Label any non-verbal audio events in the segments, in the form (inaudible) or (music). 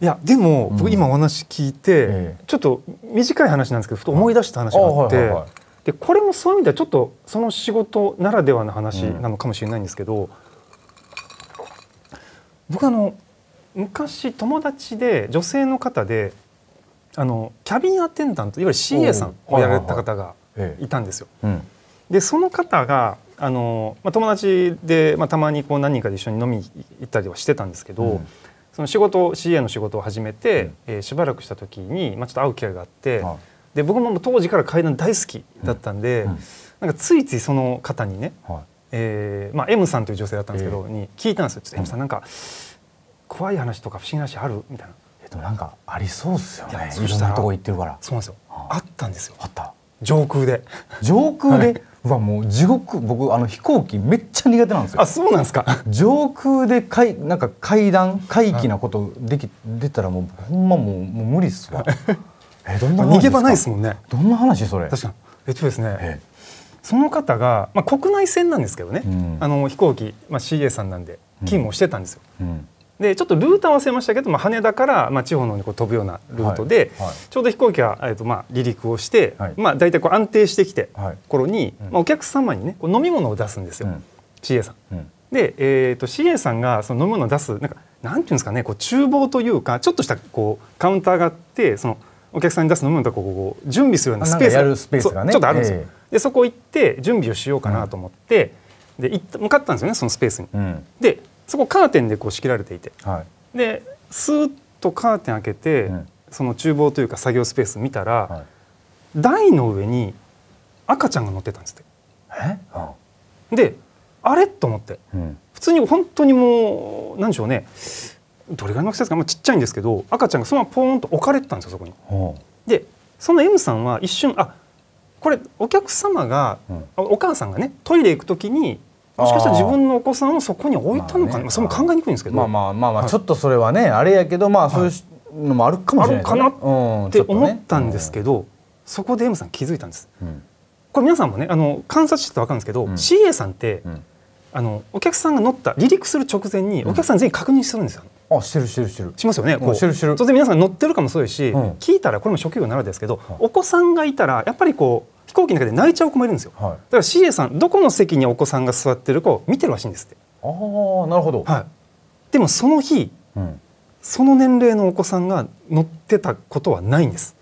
いやでも、僕今お話聞いて、ちょっと短い話なんですけどふと思い出した話があって、でこれもそういう意味ではちょっとその仕事ならではの話なのかもしれないんですけど、僕あの昔友達で女性の方であのキャビンアテンダントいわゆる CA さんをやられた方がいたんですよ。でその方があの、まあ、友達で、まあ、たまにこう何人かで一緒に飲み行ったりはしてたんですけど、うん、その仕事 CA の仕事を始めて、うん、えー、しばらくした時に、まあ、ちょっと会う機会があって、はい、で僕も当時から階段大好きだったんで、うんうん、なんかついついその方にね、はい、えー、まあ、M さんという女性だったんですけど、えー、に聞いたんですよ「ちょっと M さんなんか怖い話とか不思議な話ある?」みたいな。えっと、なんかありそうっすよねいろんなとこ行ってるからそうなんですよ、あ、あったんですよあった上空で上空で、はいうわもう地獄僕あの飛行機めっちゃ苦手なんですよあそうなんですか上空でかいなんか階段怪奇なことでき出たらもうほんまもうもう無理っすわ (laughs) えどんな逃げ場ないっすもんねどんな話それ確かにえっとですねその方が、まあ、国内線なんですけどね、うん、あの飛行機、まあ、CA さんなんで勤務をしてたんですよ、うんうんでちょっとルートは忘れましたけど、まあ、羽田から、まあ、地方の方にこう飛ぶようなルートで、はいはい、ちょうど飛行機が、えーとまあ、離陸をして、はい、まあ、大体こう安定してきて、頃に、うん、まあ、お客様にねこう飲み物を出すんですよ、うん、CA さん。うん、で、えーと、CA さんがその飲み物を出すなんかなんていうんですかねこう厨房というかちょっとしたこうカウンターがあってそのお客さんに出す飲み物とかこう準備するようなスペースが、ね、ちょっとあるんですよ。えー、でそこ行って準備をしようかなと思って、で行っ向かったんですよねそのスペースに。でそこカーテンでこう仕切られていて、はい、でスーッとカーテン開けて、うん、その厨房というか作業スペース見たら、はい、台の上に赤ちゃんが乗ってたんですって。えであれと思って、うん、普通に本当にもう何でしょうねどれぐらいの大きさですか、まあ、ちっちゃいんですけど赤ちゃんがそのままポーンと置かれてたんですよそこに。でその M さんは一瞬あこれお客様が、うん、お母さんがねトイレ行く時にもしかしたら自分のお子さんをそこに置いたのかまあ、その考えにくいんですけどまあまあまあまあ、ちょっとそれはねあれやけどまあそういうのもあるかもしれない、ね、あるかなって思ったんですけど、そこで M さん気づいたんです、これ皆さんもねあの観察してた分かるんですけど、CA さんって、あのお客さんが乗った離陸する直前にお客さん全員確認するんですよ。あしてるしてるしてるしますよねこうしてるしてる当然皆さん乗ってるかもそうですし、聞いたらこれも職業ならですけど、お子さんがいたらやっぱりこう行機の中で泣いちゃう子もいるんですよ、はい、だから CA さんどこの席にお子さんが座ってるかを見てるらしいんですってああなるほど、はい、でもその日、うん、その年齢のお子さんが乗ってたことはないんです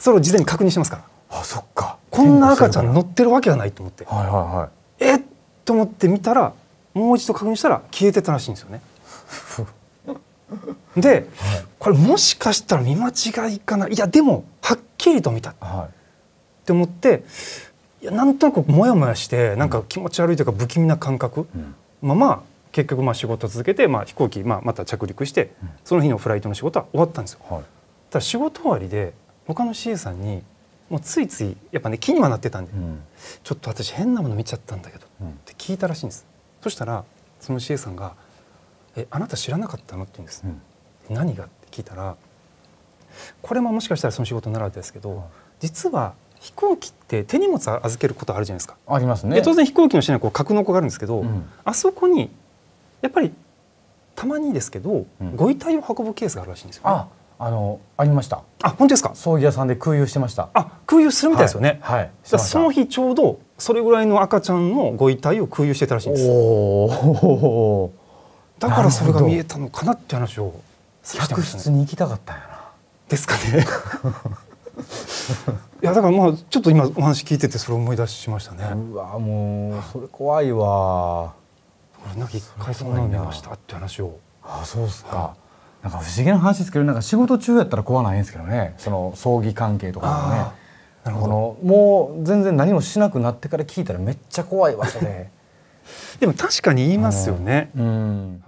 それを事前に確認しますからあそっかこんな赤ちゃん乗ってるわけがないと思って、はいはいはい、えっと思って見たらもう一度確認したら消えてたらしいんですよね (laughs) で、はい、これもしかしたら見間違いかないやでもはっきりと見た、はい、って思っていやなんとなくモヤモヤしてなんか気持ち悪いというか不気味な感覚まま結局まあ仕事続けて、まあ、飛行機、まあ、また着陸してその日のフライトの仕事は終わったんですよ。はい、ただ仕事終わりで他の CA さんにもうついついやっぱね気にはなってたんで、うん、ちょっと私変なもの見ちゃったんだけど、って聞いたらしいんですそしたらその CA さんが「えあなた知らなかったの?」って言うんです、うん、何がって聞いたらこれももしかしたらその仕事ならですけど、実は飛行機って手荷物預けることあるじゃないですかありますね当然飛行機の下にはこう格納庫があるんですけど、うん、あそこにやっぱりたまにですけど、うん、ご遺体を運ぶケースがあるらしいんですよ、ね、ああのありましたあ本当ですか葬儀屋さんで空輸してましたあ空輸するみたいですよねはい、はい、その日ちょうどそれぐらいの赤ちゃんのご遺体を空輸してたらしいんですおだからそれが見えたのかなって話をてた、客室に行きたかったんやなですかね (laughs) いやだからまあちょっと今お話聞いててそれ思い出しましたねうわもうそれ怖いわなんか一回そんなの見ましたって話をあそうっすか、なんか不思議な話ですけどなんか仕事中やったら怖ないんですけどねその葬儀関係とかもねなるほどもう全然何もしなくなってから聞いたらめっちゃ怖いわそれ (laughs) でも確かに言いますよね、うん、